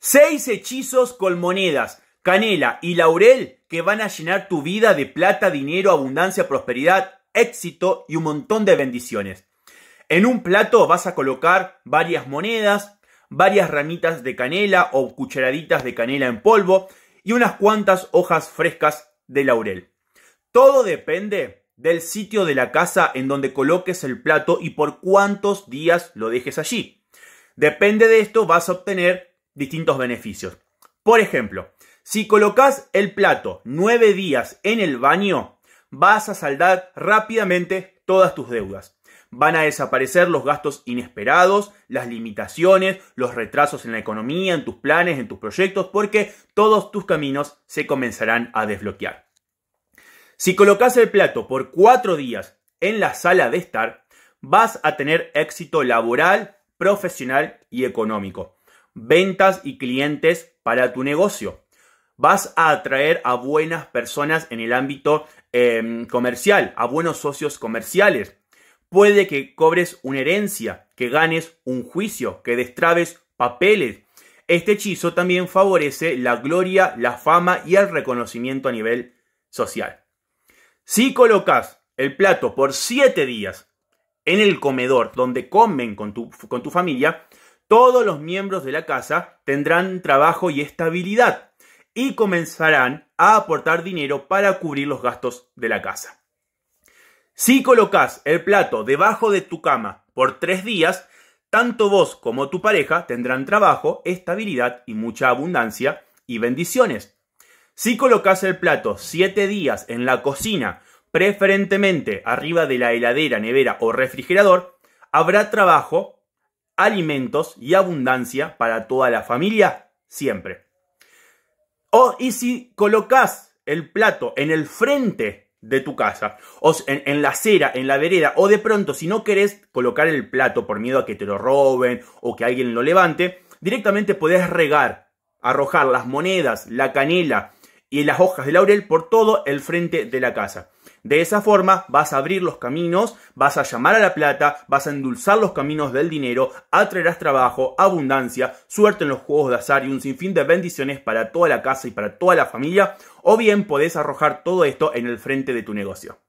Seis hechizos con monedas, canela y laurel que van a llenar tu vida de plata, dinero, abundancia, prosperidad, éxito y un montón de bendiciones. En un plato vas a colocar varias monedas, varias ramitas de canela o cucharaditas de canela en polvo y unas cuantas hojas frescas de laurel. Todo depende del sitio de la casa en donde coloques el plato y por cuántos días lo dejes allí. Depende de esto vas a obtener distintos beneficios. Por ejemplo, si colocas el plato nueve días en el baño, vas a saldar rápidamente todas tus deudas. Van a desaparecer los gastos inesperados, las limitaciones, los retrasos en la economía, en tus planes, en tus proyectos, porque todos tus caminos se comenzarán a desbloquear. Si colocas el plato por cuatro días en la sala de estar, vas a tener éxito laboral, profesional y económico ventas y clientes para tu negocio. Vas a atraer a buenas personas en el ámbito em, comercial, a buenos socios comerciales. Puede que cobres una herencia, que ganes un juicio, que destrabes papeles. Este hechizo también favorece la gloria, la fama y el reconocimiento a nivel social. Si colocas el plato por 7 días en el comedor donde comen con tu familia, todos los miembros de la casa tendrán trabajo y estabilidad y comenzarán a aportar dinero para cubrir los gastos de la casa. Si colocas el plato debajo de tu cama por tres días, tanto vos como tu pareja tendrán trabajo, estabilidad y mucha abundancia y bendiciones. Si colocas el plato siete días en la cocina, preferentemente arriba de la heladera, nevera o refrigerador, habrá trabajo, alimentos y abundancia para toda la familia siempre. O, y si colocas el plato en el frente de tu casa, o en, en, la acera, en la vereda, o de pronto si no querés colocar el plato por miedo a que te lo roben o que alguien lo levante, directamente podés regar, arrojar las monedas, la canela y las hojas de laurel por todo el frente de la casa. De esa forma vas a abrir los caminos, vas a llamar a la plata, vas a endulzar los caminos del dinero, atraerás trabajo, abundancia, suerte en los juegos de azar y un sinfín de bendiciones para toda la casa y para toda la familia, o bien podés arrojar todo esto en el frente de tu negocio.